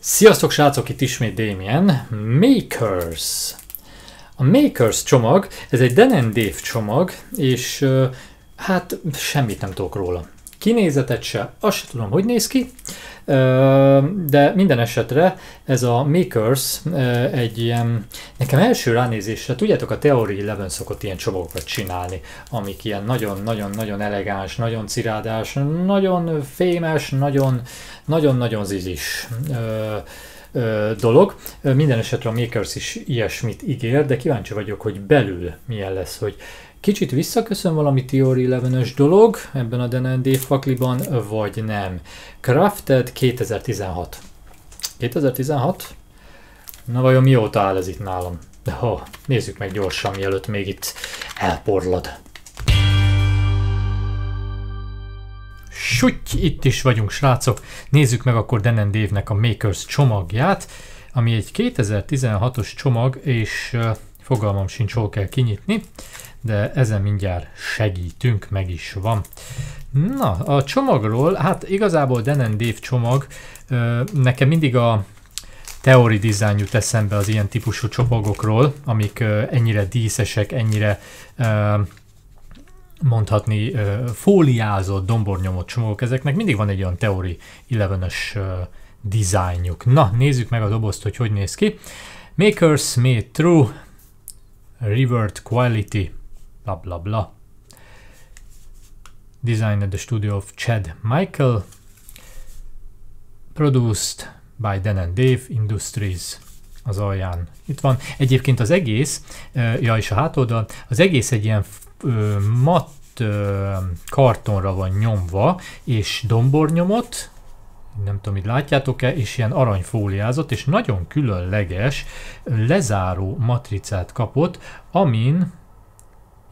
Sziasztok srácok, itt ismét Damien. Makers. A Makers csomag, ez egy Den Dave csomag, és hát semmit nem tudok róla kinézetet se, azt sem tudom, hogy néz ki, de minden esetre ez a Makers egy ilyen, nekem első ránézésre, hát tudjátok, a Theory Eleven szokott ilyen csomagokat csinálni, amik ilyen nagyon-nagyon-nagyon elegáns, nagyon cirádás, nagyon fémes, nagyon-nagyon-nagyon zizis dolog. Minden esetre a Makers is ilyesmit ígér, de kíváncsi vagyok, hogy belül milyen lesz, hogy kicsit visszaköszön valami Theory 11 dolog ebben a D&D fakliban, vagy nem. Crafted 2016. 2016? Na vajon mióta áll ez itt nálam? Ha, oh, nézzük meg gyorsan, mielőtt még itt elporlad. Sutty, itt is vagyunk, srácok. Nézzük meg akkor Denen Dave-nek a Makers csomagját, ami egy 2016-os csomag, és uh, fogalmam sincs, hol kell kinyitni, de ezen mindjárt segítünk, meg is van. Na, a csomagról, hát igazából Denen Dave csomag, uh, nekem mindig a teori dizájn jut eszembe az ilyen típusú csomagokról, amik uh, ennyire díszesek, ennyire mondhatni fóliázott, dombornyomott csomagok, ezeknek mindig van egy olyan teori 11-ös dizájnjuk. Na, nézzük meg a dobozt, hogy hogy néz ki. Makers made true, revert quality, bla bla bla. Designed at the studio of Chad Michael, produced by Dan and Dave Industries az alján. Itt van. Egyébként az egész, ja és a hátoldal, az egész egy ilyen ö, mat ö, kartonra van nyomva, és dombornyomot, nem tudom, itt látjátok-e, és ilyen aranyfóliázott, és nagyon különleges lezáró matricát kapott, amin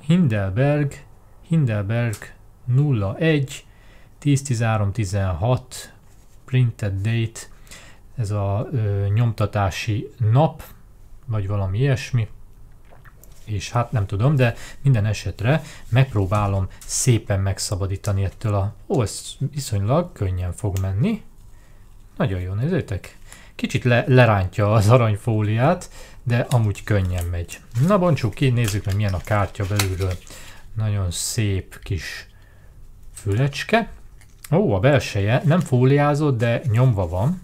Hindelberg, Hindelberg 01 10-13-16 printed date, ez a ö, nyomtatási nap, vagy valami ilyesmi, és hát nem tudom, de minden esetre megpróbálom szépen megszabadítani ettől a... Ó, ez viszonylag könnyen fog menni. Nagyon jó, nézzétek. Kicsit le, lerántja az aranyfóliát, de amúgy könnyen megy. Na bontsuk ki, nézzük meg milyen a kártya belülről. Nagyon szép kis fülecske. Ó, a belseje nem fóliázott, de nyomva van.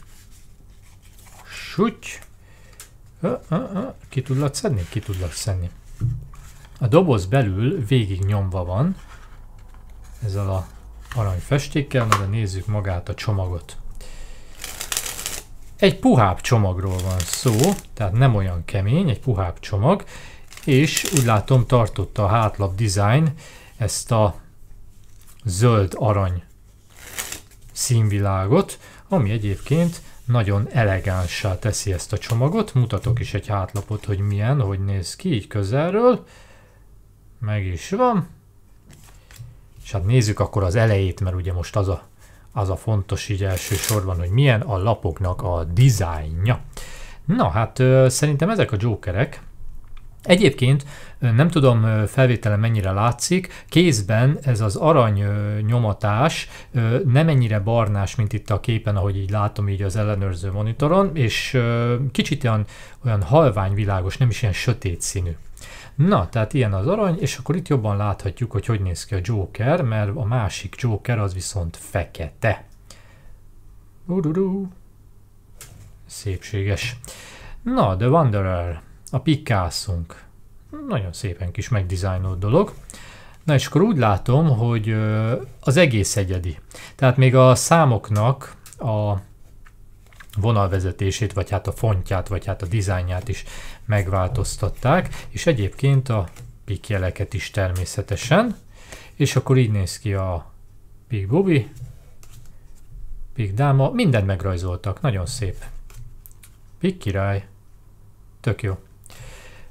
Suty. Ki tudlak szedni? Ki tudlak szedni. A doboz belül végig nyomva van ezzel a arany festékkel, de nézzük magát a csomagot. Egy puhább csomagról van szó, tehát nem olyan kemény, egy puhább csomag, és úgy látom tartotta a hátlap design ezt a zöld-arany színvilágot, ami egyébként nagyon elegánssá teszi ezt a csomagot. Mutatok is egy hátlapot, hogy milyen, hogy néz ki így közelről meg is van. És hát nézzük akkor az elejét, mert ugye most az a, az a fontos így elsősorban, hogy milyen a lapoknak a dizájnja. Na hát ö, szerintem ezek a jokerek. Egyébként nem tudom felvételen mennyire látszik, kézben ez az arany nyomatás nem ennyire barnás, mint itt a képen, ahogy így látom így az ellenőrző monitoron, és kicsit olyan, olyan halvány világos, nem is ilyen sötét színű. Na, tehát ilyen az arany, és akkor itt jobban láthatjuk, hogy hogy néz ki a Joker, mert a másik Joker az viszont fekete. Ududú. Szépséges. Na, The Wanderer, a pikkászunk. Nagyon szépen kis megdizájnolt dolog. Na és akkor úgy látom, hogy az egész egyedi. Tehát még a számoknak a vonalvezetését, vagy hát a fontját, vagy hát a dizájnját is megváltoztatták, és egyébként a jeleket is természetesen, és akkor így néz ki a Pik Bubi, Pik Dáma, mindent megrajzoltak, nagyon szép. Pik király, tök jó.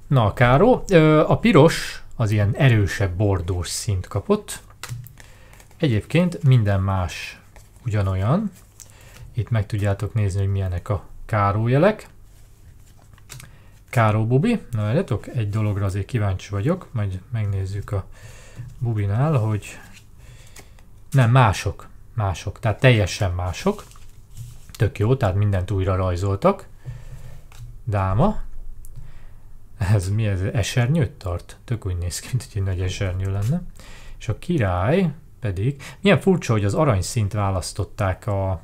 Na, a Káró, a piros az ilyen erősebb bordós szint kapott, egyébként minden más ugyanolyan, itt meg tudjátok nézni, hogy milyenek a kárójelek. Káró Bubi, na várjatok, egy dologra azért kíváncsi vagyok, majd megnézzük a Bubinál, hogy nem, mások, mások, tehát teljesen mások. Tök jó, tehát mindent újra rajzoltak. Dáma, ez mi ez, esernyőt tart? Tök úgy néz ki, mint hogy egy nagy esernyő lenne. És a király pedig, milyen furcsa, hogy az aranyszint választották a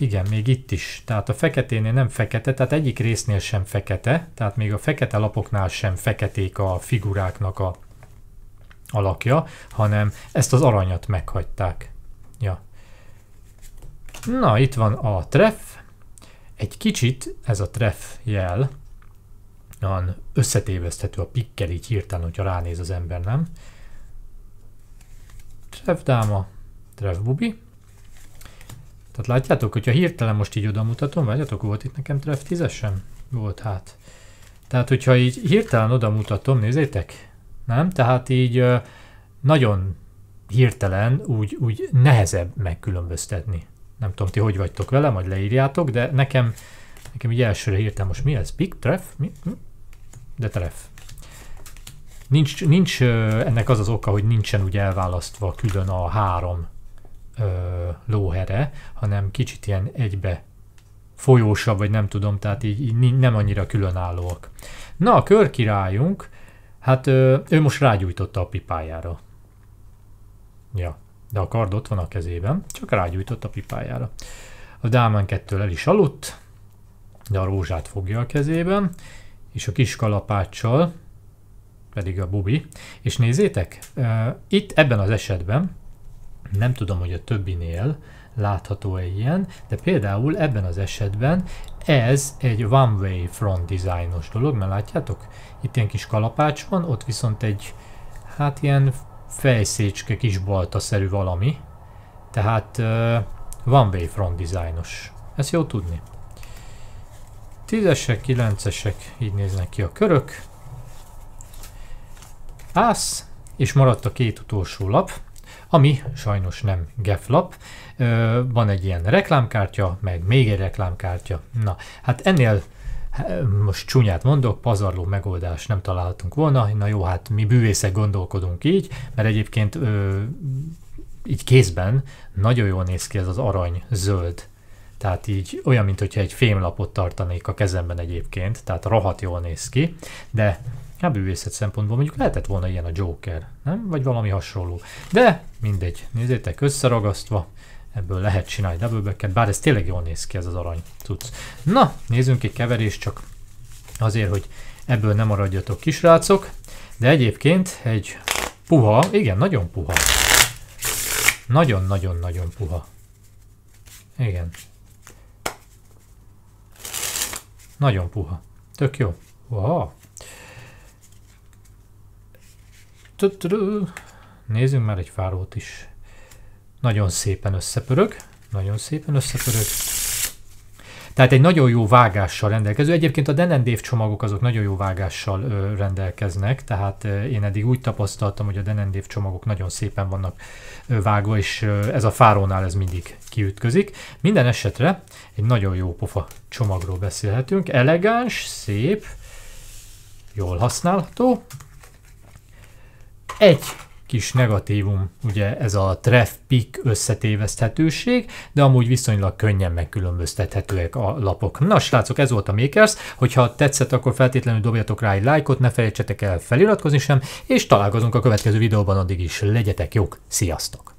igen, még itt is. Tehát a feketénél nem fekete, tehát egyik résznél sem fekete, tehát még a fekete lapoknál sem feketék a figuráknak a alakja, hanem ezt az aranyat meghagyták. Ja. Na, itt van a treff. Egy kicsit ez a treff jel olyan összetéveszthető a pikkel így hirtelen, hogyha ránéz az ember, nem? Treff dáma, treff bubi. Tehát látjátok, hogyha hirtelen most így oda mutatom, várjatok, volt itt nekem tref 10 sem? Volt hát. Tehát, hogyha így hirtelen oda mutatom, nézzétek, nem? Tehát így nagyon hirtelen úgy, úgy nehezebb megkülönböztetni. Nem tudom, ti hogy vagytok vele, majd leírjátok, de nekem, nekem így elsőre hirtelen most mi ez? Big tref? Mi? Hm? De tref. Nincs, nincs ennek az az oka, hogy nincsen úgy elválasztva külön a három ö, lóhere, hanem kicsit ilyen egybe folyósabb, vagy nem tudom, tehát így, így nem annyira különállóak. Na, a körkirályunk, hát ö, ő most rágyújtotta a pipájára. Ja, de a kard ott van a kezében, csak rágyújtott a pipájára. A dámán kettől el is aludt, de a rózsát fogja a kezében, és a kis kalapáccsal pedig a bubi. És nézzétek, itt ebben az esetben nem tudom, hogy a többinél látható-e ilyen, de például ebben az esetben ez egy one-way front designos dolog, mert látjátok, itt ilyen kis kalapács van, ott viszont egy, hát ilyen fejszécske kis baltaszerű valami, tehát uh, one-way front designos. Ezt jó tudni. Tízesek, kilencesek, így néznek ki a körök. Ász, és maradt a két utolsó lap ami sajnos nem geflap. Van egy ilyen reklámkártya, meg még egy reklámkártya. Na, hát ennél most csúnyát mondok, pazarló megoldást nem találhatunk volna, na jó, hát mi bűvészek gondolkodunk így, mert egyébként ö, így kézben nagyon jól néz ki ez az arany zöld tehát így olyan, mintha egy fémlapot tartanék a kezemben egyébként, tehát rohadt jól néz ki, de a bűvészet szempontból mondjuk lehetett volna ilyen a Joker, nem? Vagy valami hasonló. De mindegy, nézzétek, összeragasztva, ebből lehet csinálni double bár ez tényleg jól néz ki ez az arany cucc. Na, nézzünk egy keverést csak azért, hogy ebből nem maradjatok kisrácok, de egyébként egy puha, igen, nagyon puha. Nagyon-nagyon-nagyon puha. Igen. Nagyon puha. Tök jó. Wow. Nézzünk már egy fárót is. Nagyon szépen összepörög. Nagyon szépen összepörög. Tehát egy nagyon jó vágással rendelkező. Egyébként a Denendév csomagok azok nagyon jó vágással ö, rendelkeznek, tehát ö, én eddig úgy tapasztaltam, hogy a Denendév csomagok nagyon szépen vannak ö, vágva, és ö, ez a fárónál ez mindig kiütközik. Minden esetre egy nagyon jó pofa csomagról beszélhetünk. Elegáns, szép, jól használható, egy kis negatívum, ugye ez a treff pick összetéveszthetőség, de amúgy viszonylag könnyen megkülönböztethetőek a lapok. Na srácok, ez volt a Makers, hogyha tetszett, akkor feltétlenül dobjatok rá egy lájkot, ne felejtsetek el feliratkozni sem, és találkozunk a következő videóban, addig is legyetek jók, sziasztok!